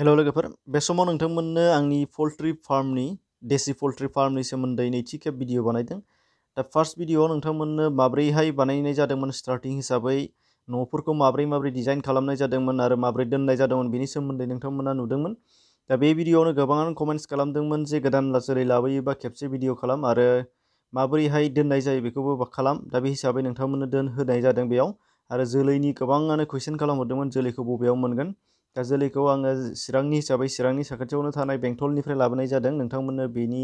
hello लोगोफोर बे समाव नोंथांमोननो आंनि पल्ट्रि फार्मनि देसि पल्ट्रि सोमोन्दै नैथि खेब भिडिअ बानायदों दा फार्स्ट भिडिअआव नोंथांमोननो माब्रैहाय बानायनाय जादोंमोन स्टार्टिं हिसाबै न'फोरखौ माब्रै माब्रै डिजाइन खालामनाय जादोंमोन आरो माब्रै दोननाय जादोंमोन बेनि सोमोन्दै नोंथांमोना नुदोंमोन दा बे भिडिअआवनो गोबाङानो कमेन्ट्स खालामदोंमोन जे गोदान जेरै लाबोयोबा खेबसे भिडिअ खालाम आरो माबोरैहाय दोननाय जायो बेखौबो खालाम दा बे हिसाबै नोंथांमोननो दोन होनाय जादों बेयाव आरो जोलैनि गोबाङानो कुइसन खालामहरदोंमोन जोलैखौ बबेयाव मोनगोन दा जोलैखौ आङो चिरांनि हिसाबै चिरांनि साखाथियावनो थानाय बेंटलनिफ्राय लाबोनाय जादों नोंथांमोननो बेनि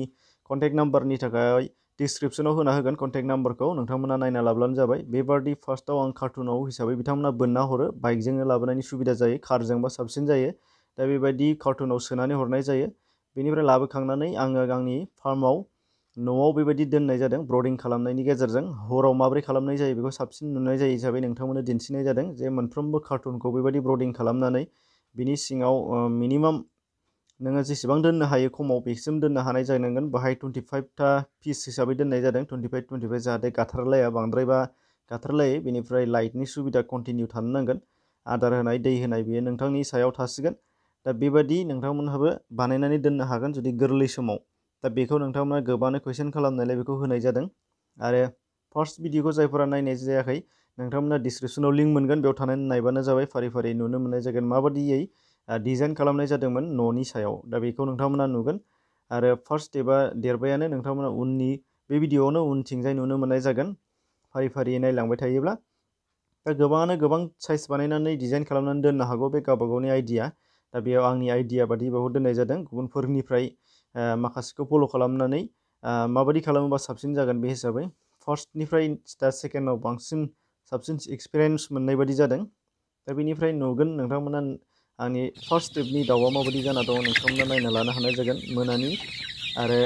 कन्टेक्ट नाम्बारनि थाखाय डिसक्रिपसनाव होना होगोन कन्टेक्ट नाम्बारखौ नोंथांमोना नायना लाब्लानो जाबाय बेबादि फार्स्टआव आं कार्टुनाव हिसाबै बिथांमोना बोनना हरो बाइकजोंनो लाबोनायनि सुबिदा जायो कारजोंबा साबसिन जायो दा बेबायदि कार्टुनाव सोनानै हरनाय जायो बेनिफ्राय लाबोखांनानै आङो आंनि फार्माव न'आव बेबायदि दोननाय जादों ब्रडिं खालामनायनि गेजेरजों हराव माबोरै खालामनाय जायो बेखौ साबसिन नुनाय जायो हिसाबै नोंथांमोननो दिन्थिनाय जादों जे मोनफ्रोमबो कार्टुनखौ बेबायदि ब्रडिं खालामनानै बिनि सिङाव मिनिमाम नोङो जेसेबां दोननो हायो खमाव बेसिम दोननो हानाय जानांगोन बाहाय टुइन्टिफाइभथा पिस हिसाबै दोननाय जादों टुइन्टिफाइभ टुइन्टिफाइभ जाहाथे गाथारलाया बांद्रायबा गाथारलायो बेनिफ्राय लाइटनि सुबिदा कन्टिनिउ थानो नांगोन आदार होनाय दै होनाय बेयो नोंथांनि सायाव थासिगोन दा बेबादि नोंथांमोनहाबो बानायनानै दोननो हागोन जुदि गोरलै समाव दा बेखौ नोंथांमोना गोबानो कुइसन खालामनायलाय बेखौ होनाय जादों आरो फार्स्ट भिडिअखौ जायफोरा नायनाय जायाखै नोंथांमोना डिसक्रिपसनाव लिंक मोनगोन बेयाव थानानै नायबानो जाबाय फारि फारि नुनो मोननाय जागोन माबादियै डिजाइन खालामनाय जादोंमोन न'नि सायाव दा बेखौ नोंथांमोना नुगोन आरो फार्स्ट स्टेपआ देरबायानो नोंथांमोना उननि बे भिडिअ'आवनो उनथिंजाय नुनो मोननाय जागोन फारि फारियै नायलांबाय थायोब्ला दा गोबाङानो गोबां साइज बानायनानै डिजाइन खालामनानै दोननो हागौ बे गावबा गावनि आइडिया दा बेयाव आंनि आइडिया बादि बेखौ दोननाय जादों गुबुनफोरनिफ्राय माखासेखौ फल' खालामनानै माबादि खालामोबा साबसिन जागोन बे हिसाबै फार्स्टनिफ्राय दा सेकेन्डआव बांसिन साबसिन एक्सपिरियेन्स मोननाय जादों दा बेनिफ्राय नुगोन नोंथांमोना आंनि फार्स्ट स्टेपनि दाउआ माबायदि जाना दङ नोंथांमोना नायना लानो हानाय जागोन मोनानि आरो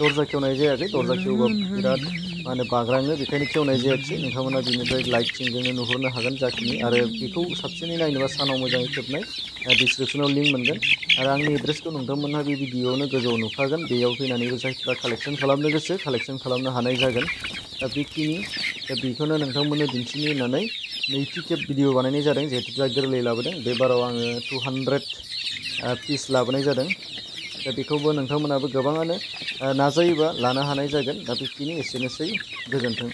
दरजा खेवनाय जायाखै दरजा खेवबा बिराद मा होनो बाग्राङो बेखायनो खेवनाय जायाखिसै नोंथांमोना बिनिफ्राय लाइटथिंजोंनो नुहरनो हागोन जाखिनि आरो बेखौ साबसिनै नायनोबा सानाव मोजाङै खेबनाय लिंक मोनगोन आरो आंनि एड्रेसखौ नोंथांमोनहा बे भिडिअ'आवनो गोजौआव नुखागोन बेयाव फैनानैबो जायफ्रा कालेक्सन खालामनो गोसो कालेक्सन खालामनो हानाय जागोन दा बेखिनि दा बेखौनो नोंथांमोननो दिन्थिनो होननानै नैथि खेब भिडिअ बानायनाय जादों जिहेतु दा गोरलै लाबोदों बे बाराव आङो टु हानड्रेड पिस लाबोनाय जादों दा बेखौबो नोंथांमोनाबो गोबाङानो नाजायोबा लानो हानाय जागोन दा बेखिनि एसेनोसै गोजोन्थों